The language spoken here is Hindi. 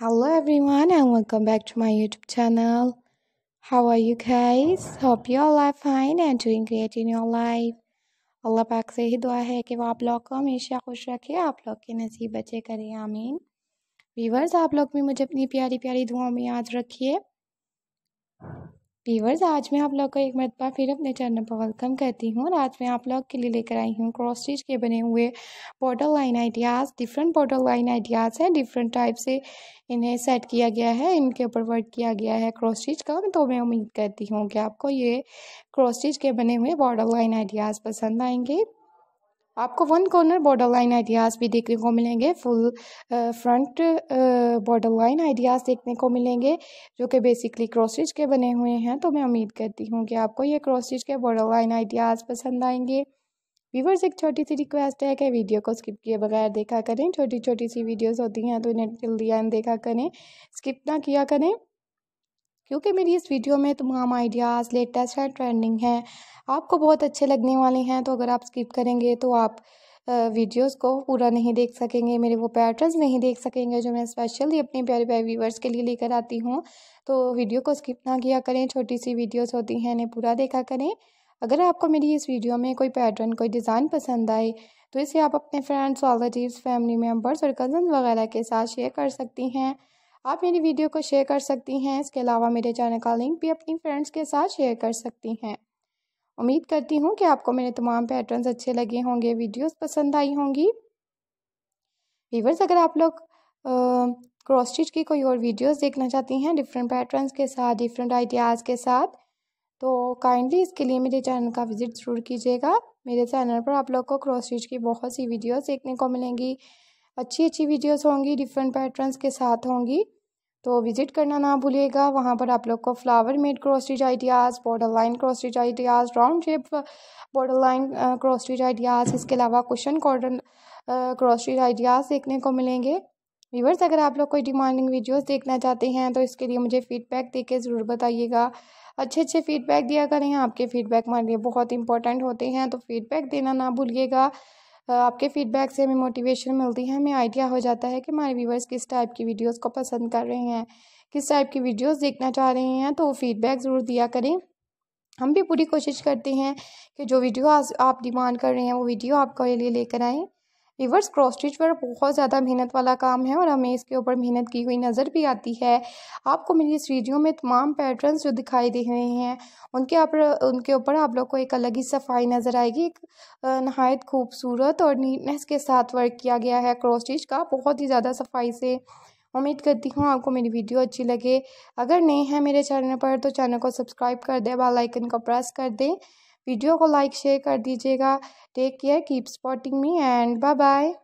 hello everyone and welcome back to my youtube channel how are you guys hope you all are fine and doing great in your life Allah पाक से ही दुआ है कि वो आप लोग को हमेशा खुश रखे आप लोग के नसीब अच्छे करें आमीन वीवर्स आप लोग भी मुझे अपनी प्यारी प्यारी दुआओं वीवर्स आज मैं आप लोग को एक मरतबा फिर अपने चैनल पर वेलकम करती हूँ और आज मैं आप लोग के लिए लेकर आई हूँ क्रॉस स्टिच के बने हुए border line ideas different border line ideas हैं डिफरेंट टाइप से इन्हें सेट किया गया है इनके ऊपर वर्क किया गया है क्रॉस स्टिच का तो मैं उम्मीद करती हूँ कि आपको ये क्रॉस स्टिच के बने हुए बॉर्डर लाइन आइडियाज़ पसंद आएंगे आपको one corner border line ideas भी देखने को मिलेंगे full front border line ideas देखने को मिलेंगे जो कि बेसिकली क्रॉसिज के बने हुए हैं तो मैं उम्मीद करती हूँ कि आपको ये क्रॉसिज के बॉर्डर लाइन आइडियाज़ पसंद आएंगे व्यूवर्स एक छोटी सी रिक्वेस्ट है कि वीडियो को स्किप किए बगैर देखा करें छोटी छोटी सी वीडियोस होती हैं तो इन्हें जल्दी आन देखा करें स्किप ना किया करें क्योंकि मेरी इस वीडियो में तमाम आइडियाज़ लेटेस्ट है ट्रेंडिंग है आपको बहुत अच्छे लगने वाले हैं तो अगर आप स्किप करेंगे तो आप वीडियोस को पूरा नहीं देख सकेंगे मेरे वो पैटर्न्स नहीं देख सकेंगे जो मैं स्पेशली अपने प्यारे प्यारे व्यूवर्स के लिए लेकर आती हूँ तो वीडियो को स्किप ना किया करें छोटी सी वीडियोस होती हैं इन्हें पूरा देखा करें अगर आपको मेरी इस वीडियो में कोई पैटर्न कोई डिज़ाइन पसंद आए तो इसे आप अपने फ्रेंड्स रिलेटिव्स फैमिली मेम्बर्स और कज़न वगैरह के साथ शेयर कर सकती हैं आप मेरी वीडियो को शेयर कर सकती हैं इसके अलावा मेरे चैनल का लिंक भी अपनी फ्रेंड्स के साथ शेयर कर सकती हैं उम्मीद करती हूँ कि आपको मेरे तमाम पैटर्न्स अच्छे लगे होंगे वीडियोस पसंद आई होंगी वीवर्स अगर आप लोग क्रॉस स्टिच की कोई और वीडियोस देखना चाहती हैं डिफरेंट पैटर्न्स के साथ डिफरेंट आइडियाज़ के साथ तो काइंडली इसके लिए मेरे चैनल का विज़िट ज़रूर कीजिएगा मेरे चैनल पर आप लोग को क्रॉस स्टिच की बहुत सी वीडियोस देखने को मिलेंगी अच्छी अच्छी वीडियोस होंगी डिफरेंट पैटर्न्स के साथ होंगी तो विज़िट करना ना भूलिएगा वहाँ पर आप लोग को flower made cross stitch ideas border line cross stitch ideas round shape border line cross stitch ideas इसके अलावा क्वेश्चन कॉर्डन क्रॉस्टिच आइडियाज़ देखने को मिलेंगे व्यूवर्स अगर आप लोग कोई डिमांडिंग वीडियोस देखना चाहते हैं तो इसके लिए मुझे फ़ीडबैक दे के ज़रूर बताइएगा अच्छे अच्छे फीडबैक दिया करें आपके फीडबैक हमारे लिए बहुत इंपॉर्टेंट होते हैं तो फीडबैक देना ना भूलिएगा आपके फीडबैक से हमें मोटिवेशन मिलती है हमें आइडिया हो जाता है कि हमारे व्यूवर्स किस टाइप की वीडियोस को पसंद कर रहे हैं किस टाइप की वीडियोस देखना चाह रहे हैं तो फीडबैक ज़रूर दिया करें हम भी पूरी कोशिश करते हैं कि जो वीडियो आप डिमांड कर रहे हैं वो वीडियो आपके लिए लेकर आएँ रिवर्स क्रॉस स्टिच पर बहुत ज़्यादा मेहनत वाला काम है और हमें इसके ऊपर मेहनत की हुई नज़र भी आती है आपको मेरी इस वीडियो में तमाम पैटर्न्स जो दिखाई दे रहे हैं उनके आप उनके ऊपर आप लोग को एक अलग ही सफाई नज़र आएगी एक नहायत खूबसूरत और नीटनेस के साथ वर्क किया गया है क्रॉस स्टिच का बहुत ही ज़्यादा सफाई से उम्मीद करती हूँ आपको मेरी वीडियो अच्छी लगे अगर नए हैं मेरे चैनल पर तो चैनल को सब्सक्राइब कर दें बेल आइकन को प्रेस कर दें वीडियो को लाइक शेयर कर दीजिएगा take care keep spotting me and bye bye